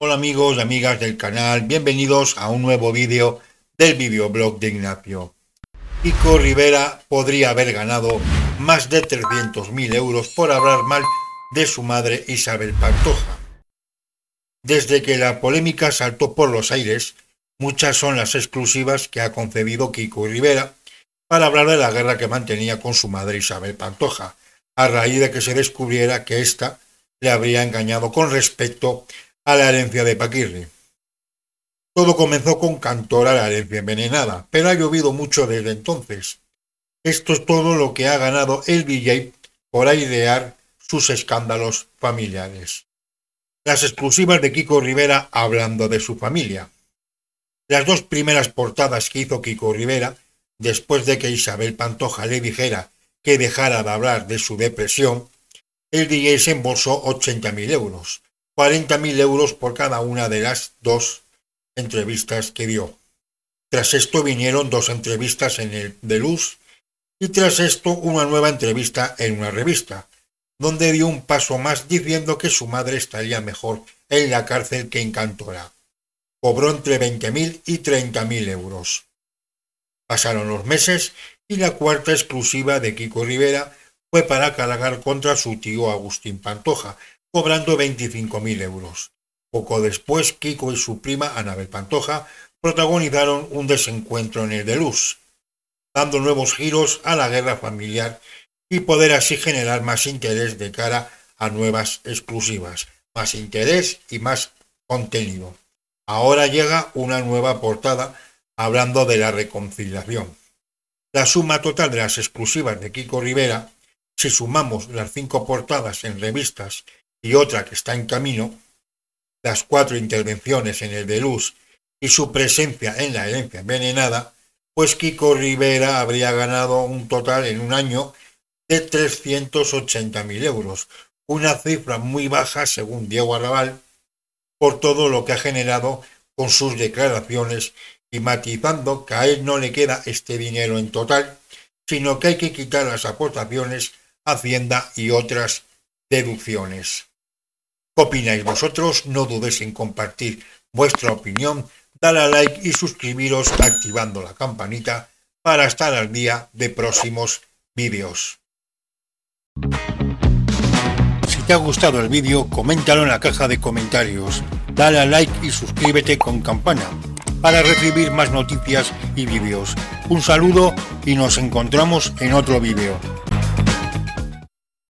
Hola amigos y amigas del canal, bienvenidos a un nuevo vídeo del videoblog de Ignacio. Kiko Rivera podría haber ganado más de 300.000 euros por hablar mal de su madre Isabel Pantoja. Desde que la polémica saltó por los aires, muchas son las exclusivas que ha concebido Kiko Rivera para hablar de la guerra que mantenía con su madre Isabel Pantoja, a raíz de que se descubriera que ésta le habría engañado con respecto a a la herencia de Paquirri. Todo comenzó con Cantora la herencia envenenada, pero ha llovido mucho desde entonces. Esto es todo lo que ha ganado el DJ por airear sus escándalos familiares. Las exclusivas de Kiko Rivera hablando de su familia. Las dos primeras portadas que hizo Kiko Rivera, después de que Isabel Pantoja le dijera que dejara de hablar de su depresión, el DJ se embolsó 80.000 euros, 40.000 euros por cada una de las dos entrevistas que dio. Tras esto vinieron dos entrevistas en el de Luz y tras esto una nueva entrevista en una revista, donde dio un paso más diciendo que su madre estaría mejor en la cárcel que en Cantora. Cobró entre 20.000 y 30.000 euros. Pasaron los meses y la cuarta exclusiva de Kiko Rivera fue para cargar contra su tío Agustín Pantoja, cobrando 25.000 euros. Poco después, Kiko y su prima Anabel Pantoja protagonizaron un desencuentro en el de dando nuevos giros a la guerra familiar y poder así generar más interés de cara a nuevas exclusivas, más interés y más contenido. Ahora llega una nueva portada hablando de la reconciliación. La suma total de las exclusivas de Kiko Rivera, si sumamos las cinco portadas en revistas y otra que está en camino, las cuatro intervenciones en el de y su presencia en la herencia envenenada, pues Kiko Rivera habría ganado un total en un año de 380.000 euros, una cifra muy baja según Diego Arrabal, por todo lo que ha generado con sus declaraciones y matizando que a él no le queda este dinero en total, sino que hay que quitar las aportaciones, Hacienda y otras deducciones. ¿Qué opináis vosotros? No dudéis en compartir vuestra opinión, darle a like y suscribiros activando la campanita para estar al día de próximos vídeos. Si te ha gustado el vídeo, coméntalo en la caja de comentarios, dale a like y suscríbete con campana para recibir más noticias y vídeos. Un saludo y nos encontramos en otro vídeo.